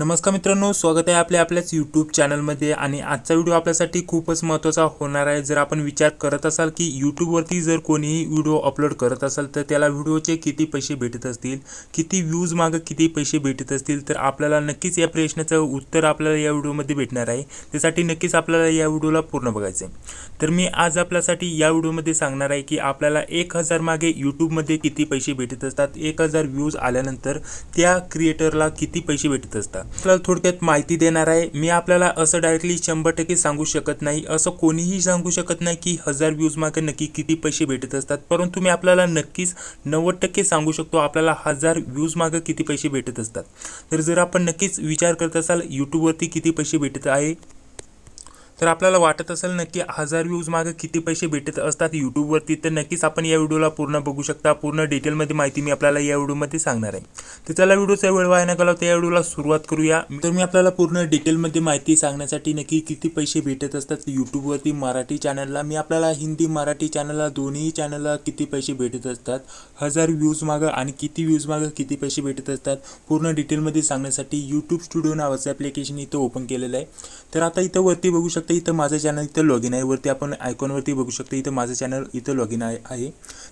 नमस्कार मित्रांनो स्वागत आहे आपल्या आपल्याच यूट्यूब चॅनलमध्ये आणि आजचा व्हिडिओ आपल्यासाठी खूपच महत्त्वाचा होणार आहे जर आपण विचार करत असाल की यूट्यूबवरती जर कोणीही व्हिडिओ अपलोड करत असाल तर त्याला व्हिडिओचे किती पैसे भेटत असतील किती व्ह्यूज मागं किती पैसे भेटत असतील तर आपल्याला नक्कीच या प्रश्नाचं उत्तर आपल्याला या व्हिडिओमध्ये भेटणार आहे त्यासाठी नक्कीच आपल्याला या व्हिडिओला पूर्ण बघायचं आहे तर मी आज आपल्यासाठी या व्हिडिओमध्ये सांगणार आहे की आपल्याला एक हजार मागे यूट्यूबमध्ये किती पैसे भेटत असतात एक हजार व्ह्यूज आल्यानंतर त्या क्रिएटरला किती पैसे भेटत असतात आपल्याला थोडक्यात माहिती देणार आहे मी आपल्याला असं डायरेक्टली शंभर टक्के सांगू शकत नाही असं कोणीही सांगू शकत नाही की हजार व्ह्यूज मागे नक्की किती पैसे भेटत असतात परंतु मी आपल्याला नक्कीच नव्वद टक्के सांगू शकतो आपल्याला हजार व्ह्यूज मागे किती पैसे भेटत असतात तर जर आपण नक्कीच विचार करत असाल यूट्यूबवरती किती पैसे भेटत आहे तर आपल्याला वाटत असेल नक्की हजार व्यूज़ मागे किती पैसे भेटत असतात यूट्यूबवरती तर नक्कीच आपण या व्हिडिओला पूर्ण बघू शकता पूर्ण डिटेलमध्ये माहिती मी आपल्याला या व्हिडिओमध्ये सांगणार आहे तर चला व्हिडिओचा वेळ वाया न घालवता या व्हिडिओला सुरुवात करूया तर मी आपल्याला पूर्ण डिटेलमध्ये माहिती सांगण्यासाठी नक्की किती पैसे भेटत असतात यूट्यूबवरती मराठी चॅनलला मी आपल्याला हिंदी मराठी चॅनलला दोन्ही चॅनलला किती पैसे भेटत असतात हजार व्ह्यूज मागं आणि किती व्ह्यूज मागं किती पैसे भेटत असतात पूर्ण डिटेलमध्ये सांगण्यासाठी यूट्यूब स्टुडिओ नावाचं ॲप्लिकेशन इथं ओपन केलेलं आहे तर आता इथं वरती बघू शकता वाटतं इथं माझं चॅनल इथं लॉग इन आहे वरती आपण आयकॉनवरती बघू शकतो इथं मज़ा चैनल इतना लॉग इन है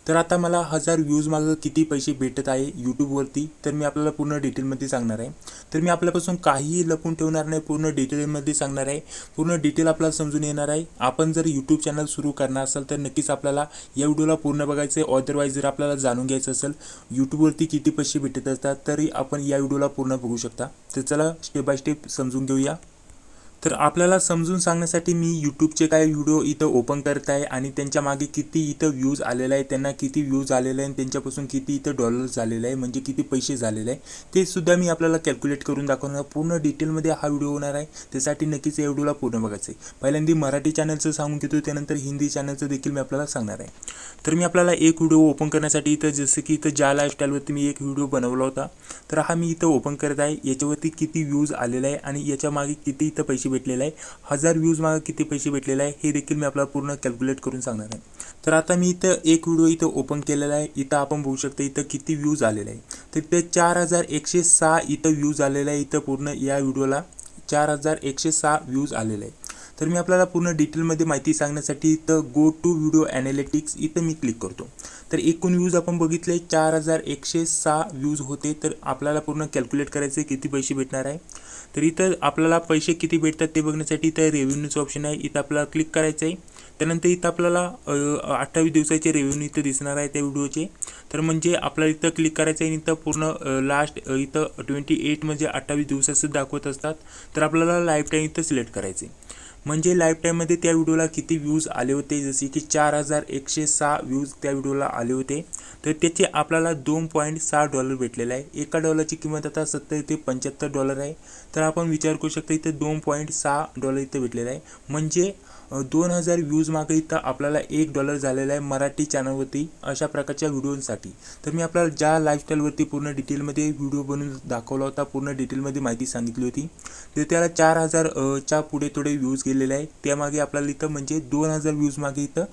तो आता मेरा हजार व्यूज माझं कि पैसे भेटत है यूट्यूब तर मी आपल्याला पूर्ण डिटेलमध्ये सांगणार आहे तर मी का ही लपून ठेवणार नाही पूर्ण डिटेलमध्ये सांगणार आहे पूर्ण डिटेल अपना समझू येणार आहे जर यूट्यूब चैनल सुरू करना असाल तर नक्कीच आपल्याला या व्हिडिओला पूर्ण बघायचं आहे जर आप जाणून घ्यायचं असेल यूट्यूबवरती पैसे भेटत तरी आपण या पूर्ण बढ़ू शकता तो चला स्टेप बाय स्टेप समझू घेऊया तर आपल्याला समजून सांगण्यासाठी मी यूट्यूबचे काय व्हिडिओ इथं ओपन करत आहे आणि त्यांच्या मागे किती इथं व्ह्यूज आलेला आहे त्यांना किती व्ह्यूज आलेला आहे आणि त्यांच्यापासून किती इथं डॉलर झालेला आहे म्हणजे किती पैसे झालेले आहे ते सुद्धा मी आपल्याला कॅल्क्युलेट करून दाखवणार पूर्ण डिटेलमध्ये हा व्हिडिओ होणार आहे त्यासाठी नक्कीच या व्हिडिओला पूर्ण बघायचं आहे पहिल्यांदा मराठी चॅनलचं सांगून घेतो त्यानंतर हिंदी चॅनलचं देखील मी आपल्याला सांगणार आहे तर मी आपल्याला एक व्हिडिओ ओपन करण्यासाठी इथं जसं की इथं ज्या लाईफस्टाईलवरती मी एक व्हिडिओ बनवला होता तर हा मी इथं ओपन करत आहे याच्यावरती किती व्ह्यूज आलेला आहे आणि याच्यामागे मागे किती इथं पैसे भेटलेला आहे हजार व्ह्यूज मागं किती पैसे भेटलेला आहे हे देखील मी आपल्याला पूर्ण कॅल्क्युलेट करून सांगणार आहे तर आता मी इथं एक व्हिडिओ इथं ओपन केलेला आहे इथं आपण बघू शकतो इथं किती व्ह्यूज आलेला आहे तर ते चार हजार एकशे सहा इथं व्ह्यूज आलेला आहे इथं पूर्ण या व्हिडिओला चार हजार एकशे सहा व्ह्यूज आलेला आहे तर मी आपल्याला पूर्ण डिटेलमध्ये माहिती सांगण्यासाठी इथं गो टू व्हिडिओ ॲनालिटिक्स इथं मी क्लिक करतो तर एकूण व्यूज आपण बगित चार हजार एकशे सहा व्यूज होते तर अपना पूर्ण कैलक्युलेट करायचे किती पैसे भेटना है तो इथं अपना पैसे कि भेटता ते बघण्यासाठी इथं रेव्हेन्यूचं ऑप्शन है इतना आपल्याला क्लिक करायचं इतना त्यानंतर अट्ठावी दिवस के रेवेन्यू इतना दिना है तो वीडियो व्हिडिओचे तो म्हणजे अपना इतना क्लिक करायचं आहे पूर्ण लास्ट इतना ट्वेंटी एट मजे अट्ठावी दिवस दाखत आता अपना लाइफ टाइम इतना सिलेक्ट कराएं म्हणजे लाईफ टाईममध्ये त्या व्हिडिओला किती व्ह्यूज आले होते जसे की चार हजार एकशे सहा व्ह्यूज त्या व्हिडिओला आले होते तर त्याचे आपल्याला दोन पॉईंट सहा डॉलर भेटलेले आहे एका डॉलरची किंमत आता सत्तर ते पंच्याहत्तर डॉलर आहे तो आपण विचार करू शकता इतने दोन पॉइंट सा डॉलर इतने भेटले है म्हणजे दोन हजार व्ह्यूजमागे इथं अपना एक डॉलर जाए आहे मराठी चॅनलवरती अशा प्रकारच्या वीडियो तो मैं अपना ज्या लाईफस्टाईलवरती पूर्ण डिटेलमध्ये व्हिडिओ बनवून दाखवला होता पूर्ण डिटेलमध्ये माहिती सांगितली होती तो त्याला चार हजारच्या पुढे थोडे व्यूज़ गेलेले आहे त्यामागे आपल्याला दोन हजार व्ह्यूजमागे इथं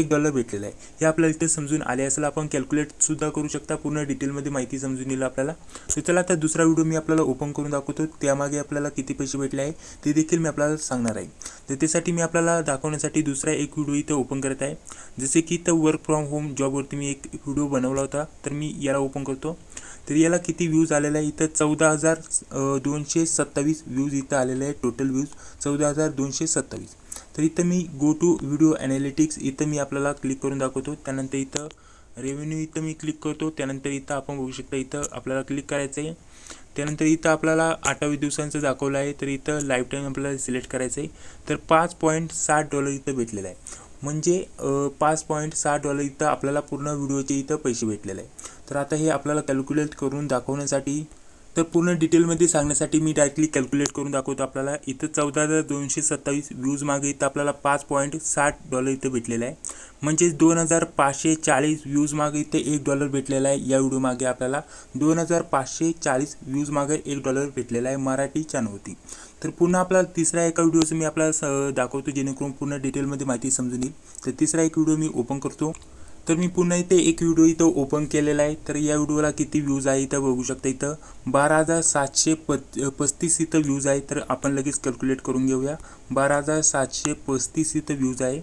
एक डॉलर भेटले है हे आपल्याला इतने समजून आए अपन आपण कॅल्क्युलेटसुद्धा करू शता पूर्ण डिटेल माहिती समजून येईल अपना तर चला आता दुसरा वीडियो मी अपना ओपन करून दाखवतो त्यामध्ये त्यामागे आपल्याला किती पैसे भेटले आहे ते देखील मी आपल्याला सांगणार आहे तर त्यासाठी मी आपल्याला दाखवण्यासाठी दुसरा एक वीडियो इतना ओपन करत आहे जैसे कि इथं वर्क फ्रॉम होम जॉबवरती मी एक वीडियो बनवला होता तर मी याला ओपन करते तर याला किती व्ह्यूज आलेला आहे इथं हजार दोनशे सत्तावीस व्यूज इतना आलेले आहे टोटल व्यूज चौदह हजार दोनशे सत्तावीस तर इथं मी गो टू वीडियो एनालिटिक्स इत मैं आपल्याला क्लिक करून दाखवतो त्यानंतर इथं रेव्हेन्यू इथं मी क्लिक करते त्यानंतर इथं आपण बघू शकता इथं आपल्याला क्लिक करायचं त्यानंतर इथं आपल्याला अठ्ठावीस दिवसांचं दाखवलं आहे तर इथं लाईफ टाईम आपल्याला सिलेक्ट करायचं आहे तर पाच पॉईंट साठ डॉलर इथं भेटलेलं आहे म्हणजे पाच पॉईंट साठ डॉलर इथं आपल्याला पूर्ण व्हिडिओचे इथं पैसे भेटलेले आहे तर आता हे आपल्याला कॅल्क्युलेट करून दाखवण्यासाठी तो पूर्ण डिटेलमध्ये सांगण्यासाठी मी डायरेक्टली कॅल्क्युलेट करून दाखवतो अपना इथं चौदह हजार दोनशे सत्तावीस व्यूज़ मगे इथं आपल्याला पाच पॉईंट साठ डॉलर इतने भेटले है म्हणजेच दोन हजार पाचशे चाळीस व्यूज़ मगे इथे एक डॉलर भेटले है या वीडियोमागे अपना दोन हजार पांचे चालीस व्ह्यूज मागे एक डॉलर भेटले है मराठी तो तर अपना तीसरा एक वीडियो से मैं अपना दाखो जेनेकर पूर्ण डिटेल में समजून येईल तो तीसरा एक वीडियो मैं ओपन करते तो मैं पुन्हा इतने एक वीडियो इतना ओपन के लिए तर या व्हिडिओला किती व्ह्यूज आहे इथं शकता इथं बारह हजार सात पत पस्तीस इतना व्यूज़ है तो अपन लगे कैलक्युलेट करून घेऊया बारा हजार सातशे पस्तीस इथं व्ह्यूज आहे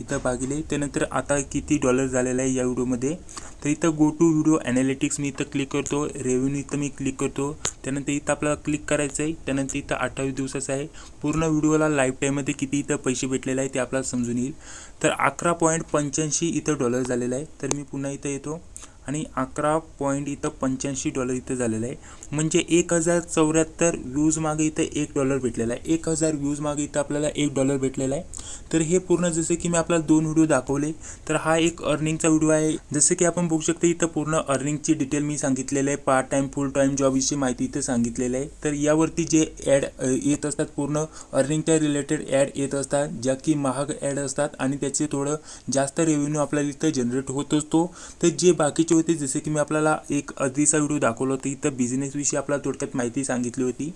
इथं भागिले त्यानंतर आता किती डॉलर झालेला आहे या व्हिडिओमध्ये तर इथं गो टू वीडियो एनालिटिक्स मैं इथं क्लिक करतो रेवेन्यू इतना मैं क्लिक करते त्यानंतर इथं क्लिक करायचं इतना त्यानंतर दिवस है पूर्ण वीडियोला लाइफ टाइम मे कि किती पैसे भेटले आहे तर अकरा पॉईंट पंच्याऐंशी इथं डॉलर झालेला आहे तर मी पुन्हा इथं येतो आणि अकरा पॉइंट इत पंच्याऐंशी डॉलर इतने जाए मे एक हजार चौरहत्तर व्ह्यूज मागे इथं एक डॉलर भेटले है एक हजार व्ह्यूज मागे इथं आपल्याला एक डॉलर भेटले है तो हे पूर्ण जसे कि मैं आपल्याला दोन वीडियो दाखवले तो हा एक अर्निंग वीडियो है जसं कि आप बघू सकते इथं पूर्ण अर्निंगची डिटेल मैं संगित है पार्ट टाइम फुल टाईम जॉबविषयी माहिती इथं सांगितलेलं आहे तर यावरती जे ऐड ये असतात पूर्ण अर्निंग रिनेटेड ऐड ये असतात ज्या की महाग ऐड असतात थोड़ा जास्त रेवेन्यू अपने इथं जनरेट होत असतो जे बाकीचे सांगितली होती जसे की मी आपल्याला एक अदीचा व्हिडिओ दाखवला होता इथं बिझनेसविषयी आपल्याला थोडक्यात माहिती सांगितली होती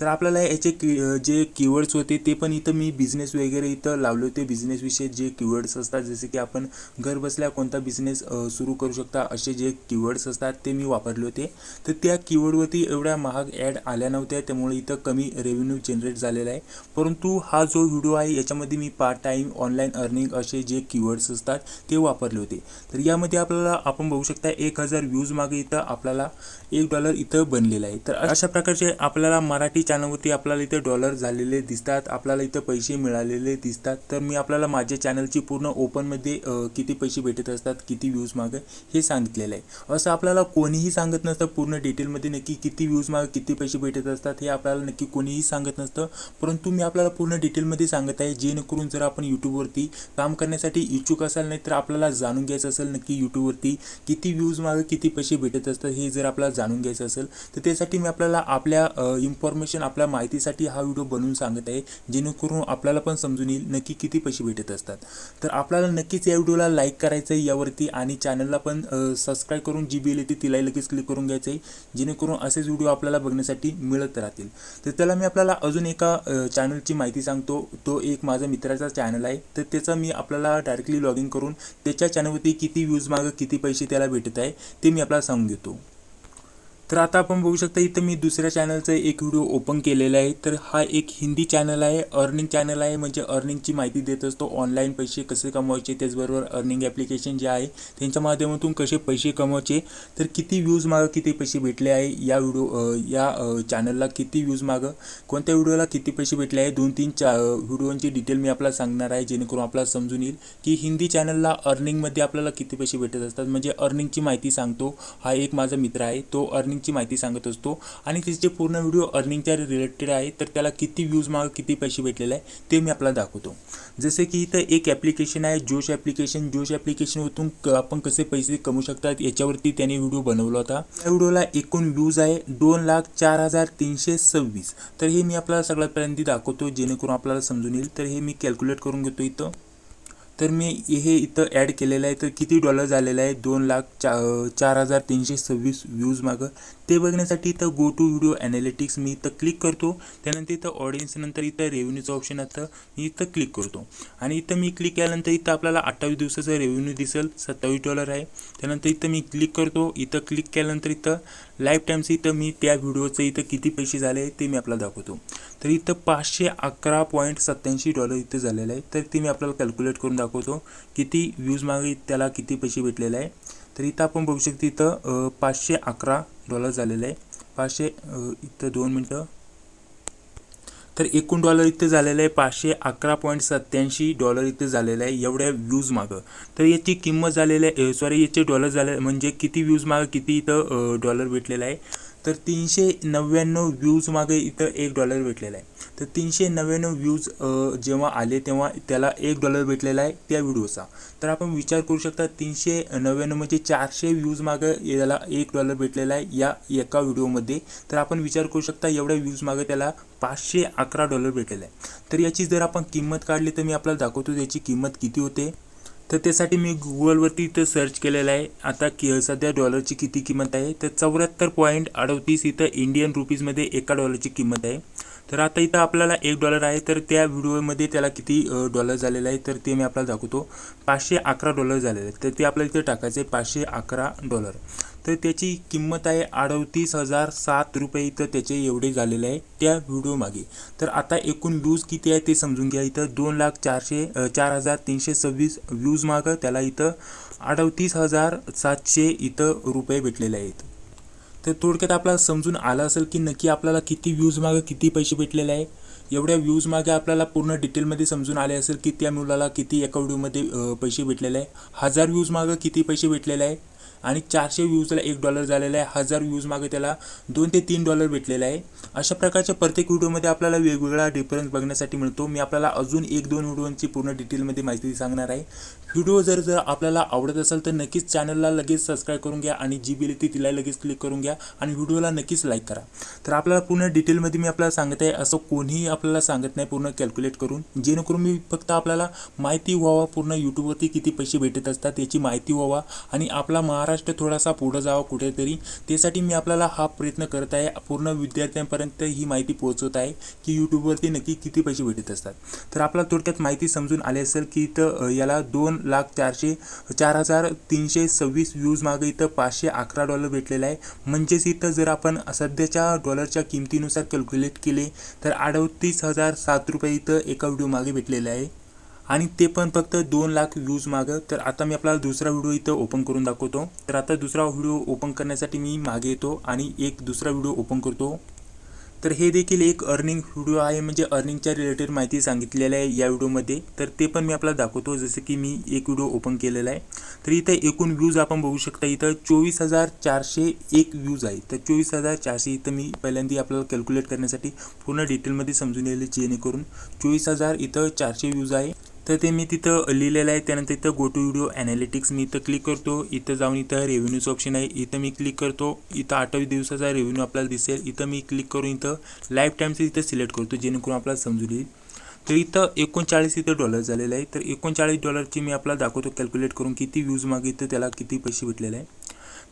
तर आपल्याला याचे की जे कीवर्ड्स होते ते पण इथं मी बिझनेस वगैरे इथं लावले होते बिझनेसविषयी जे कीवर्ड्स असतात जसे की आपण घर बसल्या कोणता बिझनेस सुरू करू शकता असे जे कीवर्ड्स असतात ते मी वापरले होते तर त्या कीवर्डवरती एवढ्या महाग ॲड आल्या नव्हत्या त्यामुळे इथं कमी रेव्हेन्यू जनरेट झालेला आहे परंतु हा जो व्हिडिओ आहे याच्यामध्ये मी पार्ट टाईम ऑनलाईन अर्निंग असे जे कीवर्ड्स असतात ते वापरले होते तर यामध्ये आपल्याला आपण बघू शकता एक हजार व्ह्यूज मागे इथं आपल्याला एक डॉलर इथं बनलेला आहे तर अशा प्रकारचे आपल्याला मराठी चॅनलवरती आपल्याला इथं डॉलर झालेले दिसतात आपल्याला इथं पैसे मिळालेले दिसतात तर मी आपल्याला माझ्या चॅनलची पूर्ण ओपनमध्ये किती पैसे भेटत असतात किती व्ह्यूज मागे हे सांगितलेलं आहे असं आपल्याला कोणीही सांगत नसतं पूर्ण डिटेलमध्ये नक्की किती व्ह्यूज मागं किती पैसे भेटत असतात हे आपल्याला नक्की कोणीही सांगत नसतं परंतु मी आपल्याला पूर्ण डिटेलमध्ये सांगत आहे जेणेकरून जर आपण यूट्यूबवरती काम करण्यासाठी इच्छुक असाल नाही तर आपल्याला जाणून घ्यायचं असेल नक्की यूट्यूबवरती किती व्ह्यूज मागे किती पैसे भेटत असतात हे जर आपल्याला जाणून घ्यायचं असेल तर त्यासाठी मी आपल्याला आपल्या इन्फॉर्मेशन आपल्या माहितीसाठी हा व्हिडिओ बनवून सांगत आहे जेणेकरून आपल्याला पण समजून येईल नक्की किती पैसे भेटत असतात तर आपल्याला नक्कीच या व्हिडिओला लाईक करायचं आहे यावरती आणि चॅनलला पण सबस्क्राईब करून जी बिल येते तिलाही लगेच क्लिक करून घ्यायचं आहे जेणेकरून असेच व्हिडिओ आपल्याला बघण्यासाठी मिळत राहतील तर त्याला मी आपल्याला अजून एका चॅनलची माहिती सांगतो तो एक माझा मित्राचा चॅनल आहे तर त्याचा मी आपल्याला डायरेक्टली लॉग इन करून त्याच्या चॅनलवरती किती व्ह्यूज मागं किती पैसे त्याला भेटत आहे ते मी आपल्याला सांगून घेतो तर आता आपण बघू शकता इथं मी दुसऱ्या चॅनलचा एक व्हिडिओ ओपन केलेला आहे तर हा एक हिंदी चॅनल आहे अर्निंग चॅनल आहे म्हणजे अर्निंगची माहिती देत असतो ऑनलाईन पैसे कसे कमवायचे त्याचबरोबर अर्निंग ॲप्लिकेशन जे आहे त्यांच्या माध्यमातून कसे पैसे कमवायचे तर किती व्ह्यूज मागं किती पैसे भेटले आहे या व्हिडिओ या चॅनलला किती व्ह्यूज मागं कोणत्या व्हिडिओला किती पैसे भेटले आहे दोन तीन चार व्हिडिओंची डिटेल मी आपल्याला सांगणार आहे जेणेकरून आपल्याला समजून येईल की हिंदी चॅनलला अर्निंगमध्ये आपल्याला किती पैसे भेटत असतात म्हणजे अर्निंगची माहिती सांगतो हा एक माझा मित्र आहे तो अर्निंग अर्निंगची माहिती सांगत असतो आणि त्याचे पूर्ण वीडियो अर्निंग रिलेटेड है तो त्याला किती व्ह्यूज मागं किती पैसे भेटलेले आहे ते मी आपल्याला दाखवतो जसे की इथं एक ॲप्लिकेशन है जोश ऐप्लिकेशन जोश ॲप्लिकेशनवरून आपण कसे पैसे कमू शकतात याच्यावरती त्याने व्हिडिओ बनवला होता त्या एकूण व्यूज है दोन लाख चार हजार तीन से सवीस तो मी मैं अपना पहिल्यांदा दाखवतो जेनेकर अपना समजून येईल तर हे मी कॅल्क्युलेट करून तर मी हे इथं ॲड केलेलं आहे तर किती डॉलर झालेला आहे दोन लाख चा अं, चार हजार तीनशे सव्वीस व्ह्यूज मागं ते बघण्यासाठी इतना गो टू वीडियो एनालिटिक्स मैं इतना क्लिक करतो त्यानंतर इथं ऑडियन्स रेवेन्यूच ऑप्शन आता मी इथं क्लिक करते इतना इथं मी क्लिक केल्यानंतर इथं आपल्याला अठ्ठावीस दिवसाचा रेव्हेन्यू दिसेल सत्तावीस डॉलर आहे त्यानंतर इतना मी क्लिक करते इथं क्लिक केल्यानंतर इथं लाईफ टाईमचं इथं मी त्या व्हिडिओचं इथं किती पैसे झाले ते मी आपल्याला दाखवतो तर इथं पाचशे अकरा पॉईंट सत्त्याऐंशी डॉलर इतने झालेलं तो मैं अपना कैलक्युलेट करूँ कॅल्क्युलेट कि व्यूज किती व्ह्यूज मागे त्याला पैसे भेटले है तर इथं आपण बघू इत पांचे पाचशे अकरा डॉलर जाए पांचे पाचशे इथं दोन मिनटं तर एकूण डॉलर इथे झालेलं पांचे पाचशे अकरा पॉईंट सत्त्याऐंशी डॉलर इथे झालेलं आहे व्यूज व्ह्यूज तो ये याची किंमत सॉरी ये डॉलर झाले म्हणजे किती व्ह्यूज मागं किती इथं डॉलर भेटले आहे तर तीनशे नव्याण्णव मागे इथं एक डॉलर भेटलेला आहे तर तीनशे नव्याण्णव व्ह्यूज जेव्हा आले तेव्हा त्याला एक डॉलर भेटलेला आहे त्या व्हिडिओचा तर आपण विचार करू शकता तीनशे नव्याण्णव म्हणजे चारशे मागं याला एक डॉलर भेटलेला आहे या एका व्हिडिओमध्ये तर आपण विचार करू शकता एवढ्या मागे त्याला पाचशे अकरा डॉलर भेटलेला आहे तर याची जर आपण किंमत काढली तर मी आपल्याला दाखवतो त्याची किंमत किती होते तर त्यासाठी मी गुगलवरती इथं सर्च केलेलं आहे आता कि सध्या डॉलरची किती किंमत आहे तर चौऱ्याहत्तर पॉईंट अडतीस इथं इंडियन रुपीजमध्ये एका डॉलरची किंमत आहे तर आता इथं आपल्याला एक डॉलर आहे तर त्या व्हिडिओमध्ये त्याला किती डॉलर झालेला आहे तर ते मी आपल्याला दाखवतो पाचशे अकरा डॉलर झालेले आहे तर ते आपल्याला इथे टाकायचं आहे पाचशे अकरा डॉलर तर त्याची किंमत आहे अडतीस हजार सात रुपये इथं त्याचे एवढे झालेले आहे त्या व्हिडिओमागे तर आता एकूण व्ह्यूज किती आहे ते समजून घ्या इथं दोन लाख चारशे चार हजार तीनशे सव्वीस व्ह्यूज मागं त्याला इथं अडतीस हजार सातशे इथं रुपये भेटलेले आहेत तर थोडक्यात आपल्याला समजून आलं असेल की नक्की आपल्याला किती व्ह्यूज मागं किती पैसे भेटलेले आहे एवढ्या व्ह्यूज मागे आपल्याला पूर्ण डिटेलमध्ये समजून आले असेल की त्या मुलाला किती एका व्हिडिओमध्ये पैसे भेटलेले आहे हजार व्ह्यूज मागं किती पैसे भेटलेले आहे आणि चारशे व्ह्यूजला एक डॉलर झालेला आहे हजार व्ह्यूज मागे त्याला दोन ते तीन डॉलर भेटलेला आहे अशा प्रकारच्या प्रत्येक व्हिडिओमध्ये आपल्याला वेगवेगळा डिफरन्स बघण्यासाठी मिळतो मी आपल्याला अजून एक दोन व्हिडिओंची पूर्ण डिटेलमध्ये माहिती सांगणार आहे व्हिडिओ जर जर आपल्याला आवडत असेल तर नक्कीच चॅनलला लगेच सबस्क्राईब करून घ्या आणि जी बिल ती तिला लगेच क्लिक करून घ्या आणि व्हिडिओला नक्कीच लाईक करा तर आपल्याला पूर्ण डिटेलमध्ये मी आपल्याला सांगत आहे असं कोणीही आपल्याला सांगत नाही पूर्ण कॅल्क्युलेट करून जेणेकरून मी फक्त आपल्याला माहिती व्हावा पूर्ण यूट्यूबवरती किती पैसे भेटत असतात याची माहिती व्हावा आणि आपला महाराष्ट्र थोडासा पुढं जावा कुठेतरी त्यासाठी मी आपल्याला हा प्रयत्न करत आहे पूर्ण विद्यार्थ्यांपर्यंत ही माहिती पोहोचवत आहे की यूट्यूबवरती नक्की किती पैसे भेटत असतात तर आपल्याला थोडक्यात माहिती समजून आली असेल की तर याला दोन लाख चारशे चार हजार तीनशे सव्वीस व्ह्यूज मागं इथं पाचशे अकरा डॉलर भेटलेला आहे म्हणजेच इथं जर आपण सध्याच्या डॉलरच्या किमतीनुसार कॅल्क्युलेट केले तर अडतीस हजार सात रुपये इथं एका व्हिडिओ मागे भेटलेला आहे आणि ते पण फक्त दोन लाख व्यूज मागं तर आता मी आपला दुसरा व्हिडिओ इथं ओपन करून दाखवतो तर आता दुसरा व्हिडिओ ओपन करण्यासाठी मी मागे येतो आणि एक दुसरा व्हिडिओ ओपन करतो तर हे देखील एक अर्निंग व्हिडिओ आहे म्हणजे अर्निंगच्या रिलेटेड माहिती सांगितलेलं आहे या व्हिडिओमध्ये तर ते पण मी आपल्याला दाखवतो जसं की मी एक व्हिडिओ ओपन केलेला आहे तर इथे एकूण व्ह्यूज आपण बघू शकता इथं चोवीस हजार चारशे एक व्ह्यूज आहे तर चोवीस हजार चारशे इथं मी पहिल्यांदा आपल्याला कॅल्क्युलेट करण्यासाठी पूर्ण डिटेलमध्ये समजून येईल जेणेकरून चोवीस हजार इथं चारशे व्ह्यूज आहे तो मैं तिथ लिखेल है आहे त्यानंतर गो टू वीडियो ॲनालिटिक्स मी इथं क्लिक करते इथं जाऊन इतना रेवेन्यूच ऑप्शन है इतना मी क्लिक करतो इथं दिवस का रेवेन्यू अपना दिसेल इतना मी क्लिक करून इथं लाईफ टाईमचं इथं सिलेक्ट करतो जेणेकरून आपल्याला समजून तो तर इथं एकोणचाळीस इथं डॉलर झालेलं तो एक चालीस डॉलर की मैं दाखवतो दाखो कैलक्युलेट करूँ कि व्यूज़ मगे त्याला किती पैसे भेटले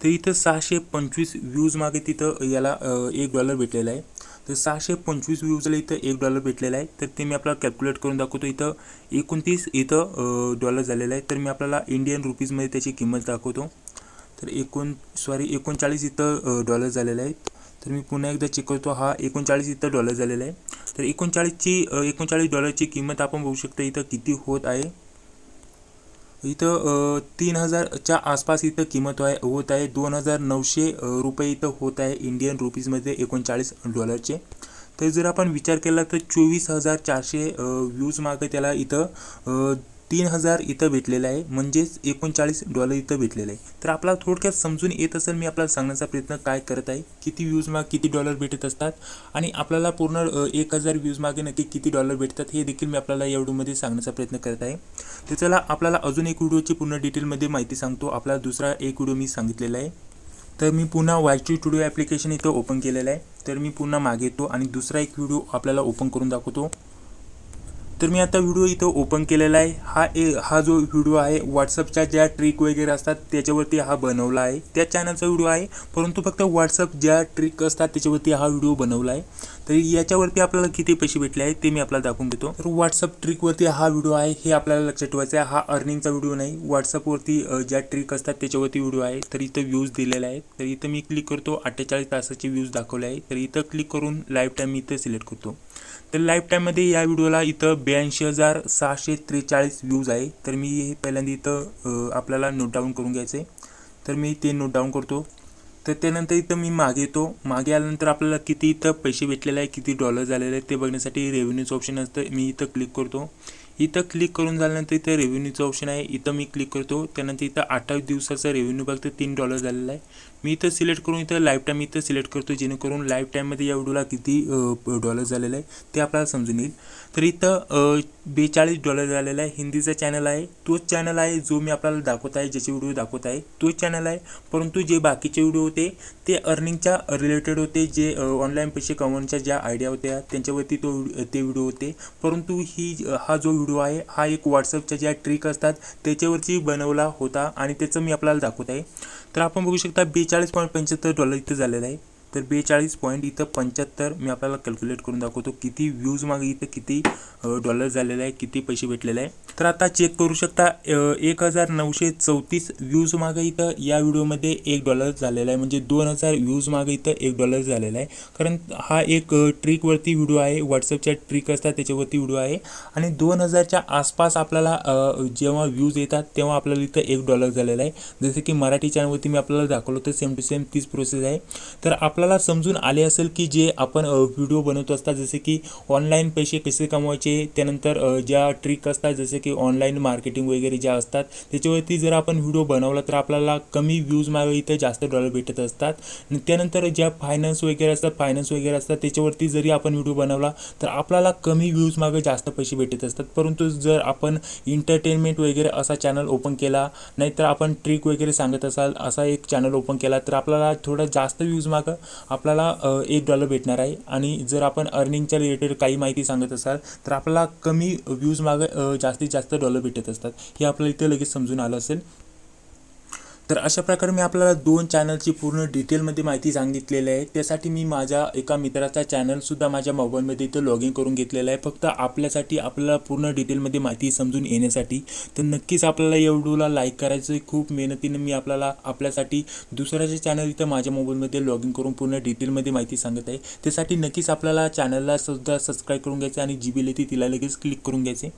तो तर सहाशे पंचवीस व्ह्यूज मागे तिथं याला अं, एक डॉलर भेटले है तो सहाशे पंचवीस व्ह्यूजला इतना एक डॉलर भेटले है तो ते मी आपल्याला कॅल्क्युलेट करून दाखवतो इथं एकोणतीस इत डॉलर झालेला तो मैं अपना इंडियन रुपीजमध्ये त्याची किंमत दाखोतो तो एक सॉरी एकोणचाळीस इथं डॉलर झालेला आहे तर मी पुन्हा एकदा चेक करतो हा एकोणचाळीस इथं डॉलर झालेला आहे तर एकोणचाळीसची एकोणचाळीस डॉलरची किंमत आपण बघू शकता इथं किती होत आहे इथं तीन हजारच्या आसपास इथं किंमत आहे होत आहे दोन हजार नऊशे रुपये इथं होत आहे इंडियन रुपीजमध्ये एकोणचाळीस डॉलरचे तर जर आपण विचार केला तर चोवीस हजार चारशे व्ह्यूज मागं त्याला इथं तीन हजार इथं भेटलेलं आहे म्हणजेच एकोणचाळीस डॉलर इथं भेटलेलं आहे तर आपला थोडक्यात समजून येत असेल मी आपल्याला सांगण्याचा प्रयत्न काय करत आहे किती व्ह्यूज माग किती डॉलर भेटत असतात आणि आपल्याला पूर्ण एक हजार व्ह्यूज मागे नक्की किती डॉलर भेटतात हे देखील मी आपल्याला या व्हिडिओमध्ये सांगण्याचा प्रयत्न करत आहे तर चला आपल्याला अजून एक व्हिडिओची पूर्ण डिटेलमध्ये माहिती सांगतो आपला दुसरा एक व्हिडिओ मी सांगितलेला आहे तर मी पुन्हा वायची स्टुडिओ ॲप्लिकेशन इथं ओपन केलेलं आहे तर मी पुन्हा मागे येतो आणि दुसरा एक व्हिडिओ आपल्याला ओपन करून दाखवतो तर मैं आता वीडियो इतना ओपन के लिए हा ए हा जो व्हिडिओ आहे व्हॉट्सअपच्या ज्या ट्रिक वगैरे असतात हा बनला है त्या चॅनलचा व्हिडिओ आहे परंतु फक्त व्हाट्सअप ज्या ट्रिक असतात त्याच्यावरती हा व्हिडिओ बनवला आहे तर याच्यावरती आपल्याला किती पैसे भेटले है तो मैं अपना दाखवून देते व्हाट्सअप ट्रिक ट्रिकवरती हा वीडियो है ये आपल्याला लक्षात ठेवायचं आहे हा अर्निंगचा व्हिडिओ नाही व्हॉट्सअपवरती ज्या ट्रिक असतात वीडियो है तो तर व्यूज़ व्ह्यूज दिलेला आहे तर इथं क्लिक करतो अठ्ठेचाळीस तासाचे व्यूज़ दाखवले है तो इतना क्लिक करून टाइम टाईम इथं सिलेक्ट करतो तर लाईफ टाईममध्ये या व्हिडिओला इत ब्याऐंशी हजार सहाशे त्रेचाळीस व्यूज है तो मी हे पहिल्यांदा इथं अं, आपल्याला नोट डाऊन करून घ्यायचं नोट डाउन करते तर त्यानंतर इथं मी मगे येतो मागे आल्यानंतर आपल्याला किती इथं पैसे भेटलेले आहे किती डॉलर झालेले आहे ते बघण्यासाठी रेव्हेन्यूचं ऑप्शन असतं मी इथं क्लिक करतो इत क्लिक करून झाल्यानंतर इथं रेव्हेन्यूचं ऑप्शन है इथं मैं क्लिक करते त्यानंतर इथं अठ्ठावीस दिवसाचा रेव्हेन्यू फक्त तीन डॉलर झालेला आहे मी इथं सिलेक्ट करून इथं लाईफ टाईम इथं सिलेक्ट करतो जेणेकरून लाईफ टाईममध्ये या व्हिडिओला कि डॉलर जाए आहे ते आपल्याला समजून येईल तर डॉलर झालेला हिंदी का चैनल है तो चैनल है जो मैं अपना दाखोता है जैसे वीडियो दाखोता है तो चैनल है परंतु जे बाकी वीडियो होते ते अर्निंगच्या रिलेटेड होते जे ऑनलाइन पैसे कमवण्याच्या ज्या आइडिया होत्या तो वीडियो होते परंतु ही हा जो वीडियो है हा एक व्हॉट्सअपच्या ज्या ट्रिक असतात त्याच्यावरची बनवला होता और मैं मी आपल्याला दाखवत तर आपण बघू शकता बेचाळीस पॉईंट पंच्याहत्तर डॉलर इथं झालेलं आहे तर बेचाळीस पॉईंट इथं पंच्याहत्तर मी आपल्याला कॅल्क्युलेट करून दाखवतो कि व्यूज़ मगे इथं किती डॉलर झालेला आहे पैसे भेटले आहे तर आता चेक करू शकता एक हजार नौशे चौतीस व्यूज़ मग इत यह वीडियो में एक डॉलर जाए दोन हजार व्यूज़ मग इत एक डॉलर झालेला आहे कारण हा एक ट्रिकवरती व्हिडिओ आहे व्हॉट्सअपच्या ट्रिक असतात त्याच्यावरती व्हिडिओ आहे आणि दोन हज़ार आसपास अपना जेव व्यूज़ येतात अपने आपल्याला एक डॉलर जाए जैसे कि मराठी चैनल चॅनलवरती मी आपल्याला दाखवलं तर सेम टू सेम तीस प्रोसेस है तो आप आपल्याला समजून आले असेल की जे अपन वीडियो बनता जैसे कि ऑनलाइन ऑनलाईन पैसे कसे कमवायचे त्यानंतर ज्या ट्रिक असतात जैसे कि ऑनलाइन मार्केटिंग वगैरह ज्यादा असतात जर आप वीडियो बनवला तर आपल्याला कमी व्यूज़ मागे इथं जास्त डॉलर भेटत असतात त्यानंतर ज्या फायनान्स वगैरह असतात फायनान्स वगैरे असतात जरी आप वीडियो बनवला तो अपना कमी व्यूज़ मागे जास्त पैसे भेटत परंतु जर आप इंटरटेनमेंट वगैरह असा चैनल ओपन केला नाहीतर आपण ट्रिक वगैरे सांगत असाल असा एक चैनल ओपन के अपना थोडा जास्त व्यूज़ मागं आपल्याला एक डॉलर भेटणार आहे आणि जर आपण अर्निंगच्या रिलेटेड काही माहिती सांगत असाल तर आपल्याला कमी व्ह्यूज मागे जास्तीत जास्त डॉलर भेटत असतात हे आपल्याला इथे लगेच समजून आलं असेल तर अशा प्रकार मैं अपना दोन चैनल की पूर्ण डिटेलमध्ये माहिती सांगितलेली आहे त्यासाठी मी माझ्या एका मित्राचा चॅनलसुद्धा माझ्या मोबाईलमध्ये इथं लॉग इन करून घेतलेला आहे फक्त आपल्यासाठी आपल्याला पूर्ण डिटेलमध्ये माहिती समजून येण्यासाठी तर नक्कीच आपल्याला या व्हिडिओला लाईक करायचं खूप मेहनतीने मी आपल्याला आपल्यासाठी दुसऱ्याचे चॅनल इथं माझ्या मोबाईलमध्ये लॉग इन करून पूर्ण डिटेलमध्ये माहिती सांगत आहे त्यासाठी नक्कीच आपल्याला चॅनलला सुद्धा सबस्क्राईब करून घ्यायचं आणि जी बिल येते तिला लगे क्लिक करून घ्यायचे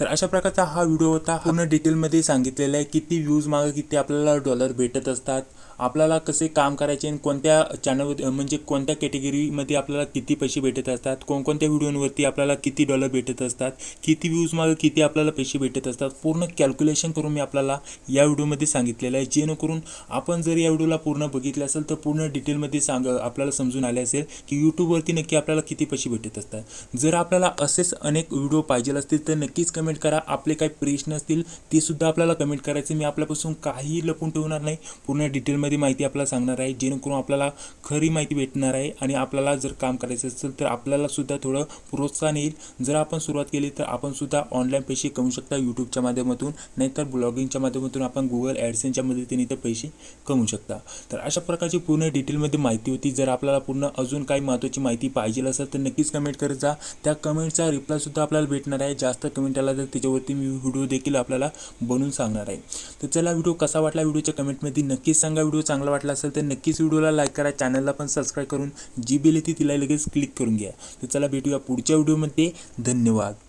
तर अशा का हा वीडियो होता पूर्ण डिटेलमध्ये सांगितलेला आहे किती व्ह्यूज मागं किती आपल्याला डॉलर कलर भेटत असतात अपना कसे काम करायचे को चैनल चॅनल म्हणजे कोणत्या कॅटेगरीमध्ये आपल्याला किती पैसे भेटत असतात कोणकोणत्या व्हिडिओवरती आपल्याला किती डॉलर भेटत असतात व्यूज व्ह्यूज मागे किती पैसे भेटत पूर्ण कैलक्युलेशन करून मैं अपना या में संगित है जेनेकर अपन जर या व्हिडिओला पूर्ण बघितलं असेल तर पूर्ण डिटेलमध्ये सांग आपल्याला समजून आले असेल की यूट्यूबवरती नक्की आपल्याला कि पैसे भेटत जर आप अनेक वीडियो पाहिजे असतील तर नक्कीच कमेंट करा अपने काही प्रश्न असतील अपना कमेंट आपल्याला मैं करायचे मी आपल्यापासून काही लपून ठेवणार नाही पूर्ण डिटेलमध्ये डिटेलमध्ये माहिती आपल्याला सांगणार आहे जेणेकरून आपल्याला खरी माहिती भेटणार आहे आणि आपल्याला जर काम करायचं असेल तर आपल्यालासुद्धा थोडं प्रोत्साहन येईल जर आपण सुरुवात केली तर आपणसुद्धा ऑनलाईन पैसे कमवू शकता यूट्यूबच्या माध्यमातून नाहीतर ब्लॉगिंगच्या माध्यमातून आपण गुगल ॲडसेनच्या मदतीने तर पैसे कमवू शकता तर अशा प्रकारची पूर्ण डिटेलमध्ये माहिती होती जर आपल्याला पूर्ण अजून काही महत्त्वाची माहिती पाहिजे असेल तर नक्कीच कमेंट करत जा त्या कमेंटचा रिप्लायसुद्धा आपल्याला भेटणार आहे जास्त कमेंट आला तर त्याच्यावरती मी व्हिडिओ देखील आपल्याला बनवून सांगणार आहे तर चला व्हिडिओ कसा वाटला व्हिडिओच्या कमेंटमध्ये नक्कीच सांगा व्हिडिओ वीडियो चांगला वाटला असेल तर नक्कीच व्हिडिओला करा चैनल पण सबस्क्राईब करून जी बिल येते तिला लगे क्लिक करून घ्या तर चला भेटूया पुढच्या व्हिडिओमध्ये धन्यवाद